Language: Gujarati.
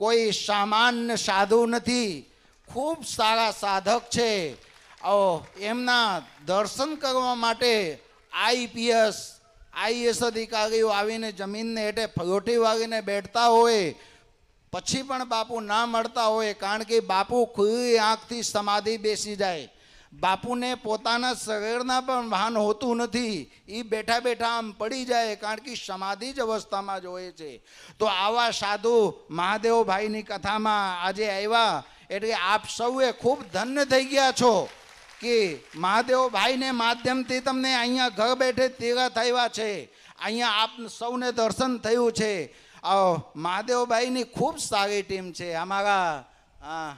કોઈ સામાન્ય સાધુ નથી ખૂબ સારા સાધક છે એમના દર્શન કરવા માટે આઈપીએસ આઈએસ અધિકારીઓ આવીને જમીનને હેઠે ફલોટી વાગીને બેઠતા હોય પછી પણ બાપુ ના મળતા હોય કારણ કે બાપુ ખુલ્લી આંખથી સમાધિ બેસી જાય બાપુને પોતાના શરીરના પણ ભાન હોતું નથી એ બેઠા બેઠા આમ પડી જાય કારણ કે સમાધિ જ અવસ્થામાં જોઈએ છે તો આવા સાધુ મહાદેવભાઈની કથામાં આજે આવ્યા એટલે આપ સૌએ ખૂબ ધન્ય થઈ ગયા છો કે મહાદેવભાઈને માધ્યમથી તમને અહીંયા ઘર બેઠે તેવા થયા છે અહીંયા આપ સૌને દર્શન થયું છે મહાદેવભાઈની ખૂબ સારી ટીમ છે અમારા હા